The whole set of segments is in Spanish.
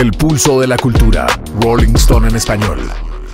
El pulso de la cultura. Rolling Stone en español.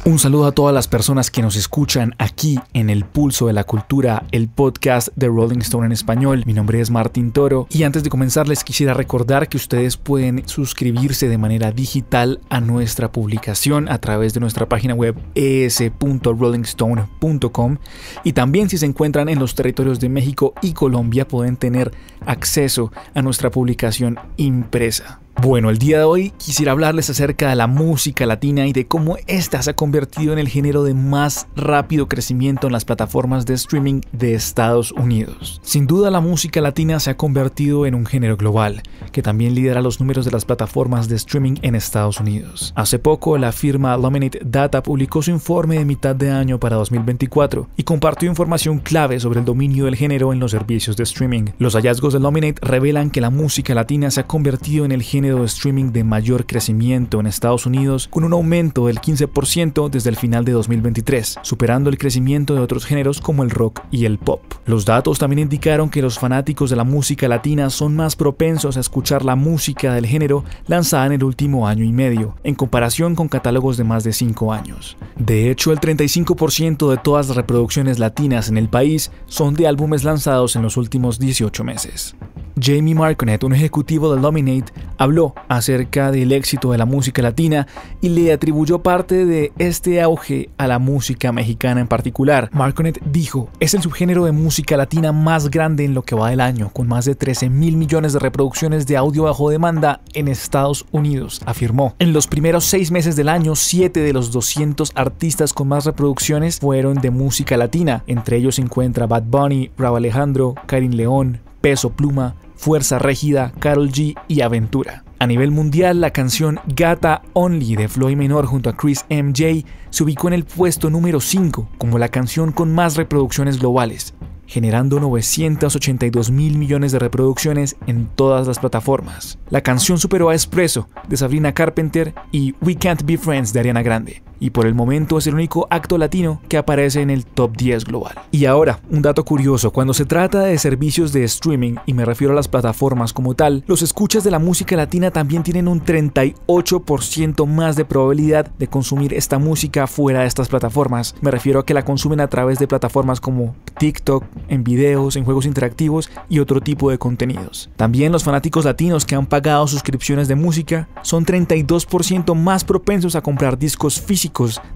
Un saludo a todas las personas que nos escuchan aquí en El Pulso de la Cultura, el podcast de Rolling Stone en español. Mi nombre es Martín Toro y antes de comenzar les quisiera recordar que ustedes pueden suscribirse de manera digital a nuestra publicación a través de nuestra página web es.rollingstone.com y también si se encuentran en los territorios de México y Colombia pueden tener acceso a nuestra publicación impresa. Bueno, el día de hoy quisiera hablarles acerca de la música latina y de cómo esta se ha convertido en el género de más rápido crecimiento en las plataformas de streaming de Estados Unidos. Sin duda la música latina se ha convertido en un género global, que también lidera los números de las plataformas de streaming en Estados Unidos. Hace poco, la firma Luminate Data publicó su informe de mitad de año para 2024 y compartió información clave sobre el dominio del género en los servicios de streaming. Los hallazgos de Luminate revelan que la música latina se ha convertido en el género de streaming de mayor crecimiento en Estados Unidos, con un aumento del 15% desde el final de 2023, superando el crecimiento de otros géneros como el rock y el pop. Los datos también indicaron que los fanáticos de la música latina son más propensos a escuchar la música del género lanzada en el último año y medio, en comparación con catálogos de más de 5 años. De hecho, el 35% de todas las reproducciones latinas en el país son de álbumes lanzados en los últimos 18 meses. Jamie Marconet, un ejecutivo de Dominate, Habló acerca del éxito de la música latina y le atribuyó parte de este auge a la música mexicana en particular. Marconet dijo, es el subgénero de música latina más grande en lo que va del año, con más de 13 mil millones de reproducciones de audio bajo demanda en Estados Unidos, afirmó. En los primeros seis meses del año, siete de los 200 artistas con más reproducciones fueron de música latina. Entre ellos se encuentra Bad Bunny, Raúl Alejandro, Karim León, Peso Pluma, Fuerza Régida, Carol G y Aventura. A nivel mundial, la canción Gata Only de Floyd Menor junto a Chris MJ se ubicó en el puesto número 5 como la canción con más reproducciones globales, generando 982 mil millones de reproducciones en todas las plataformas. La canción superó a Espresso de Sabrina Carpenter y We Can't Be Friends de Ariana Grande, y por el momento es el único acto latino que aparece en el top 10 global. Y ahora, un dato curioso, cuando se trata de servicios de streaming, y me refiero a las plataformas como tal, los escuchas de la música latina también tienen un 38% más de probabilidad de consumir esta música fuera de estas plataformas. Me refiero a que la consumen a través de plataformas como TikTok, en videos, en juegos interactivos y otro tipo de contenidos. También los fanáticos latinos que han pagado suscripciones de música son 32% más propensos a comprar discos físicos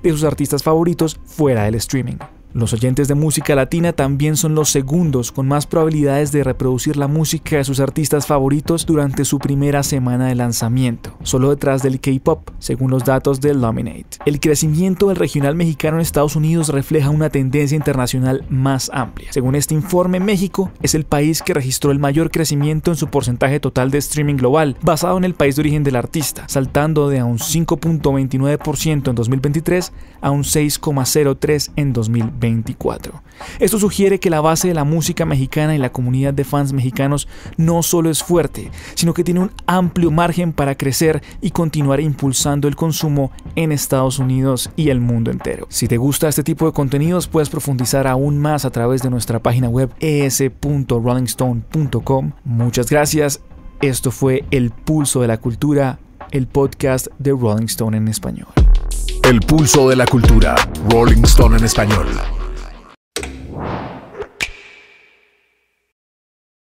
de sus artistas favoritos fuera del streaming. Los oyentes de música latina también son los segundos con más probabilidades de reproducir la música de sus artistas favoritos durante su primera semana de lanzamiento, solo detrás del K-pop, según los datos de Luminate. El crecimiento del regional mexicano en Estados Unidos refleja una tendencia internacional más amplia. Según este informe, México es el país que registró el mayor crecimiento en su porcentaje total de streaming global, basado en el país de origen del artista, saltando de un 5.29% en 2023 a un 6.03% en 2020. Esto sugiere que la base de la música mexicana y la comunidad de fans mexicanos no solo es fuerte, sino que tiene un amplio margen para crecer y continuar impulsando el consumo en Estados Unidos y el mundo entero. Si te gusta este tipo de contenidos, puedes profundizar aún más a través de nuestra página web es.rollingstone.com. Muchas gracias. Esto fue El Pulso de la Cultura, el podcast de Rolling Stone en español. El pulso de la cultura. Rolling Stone en español.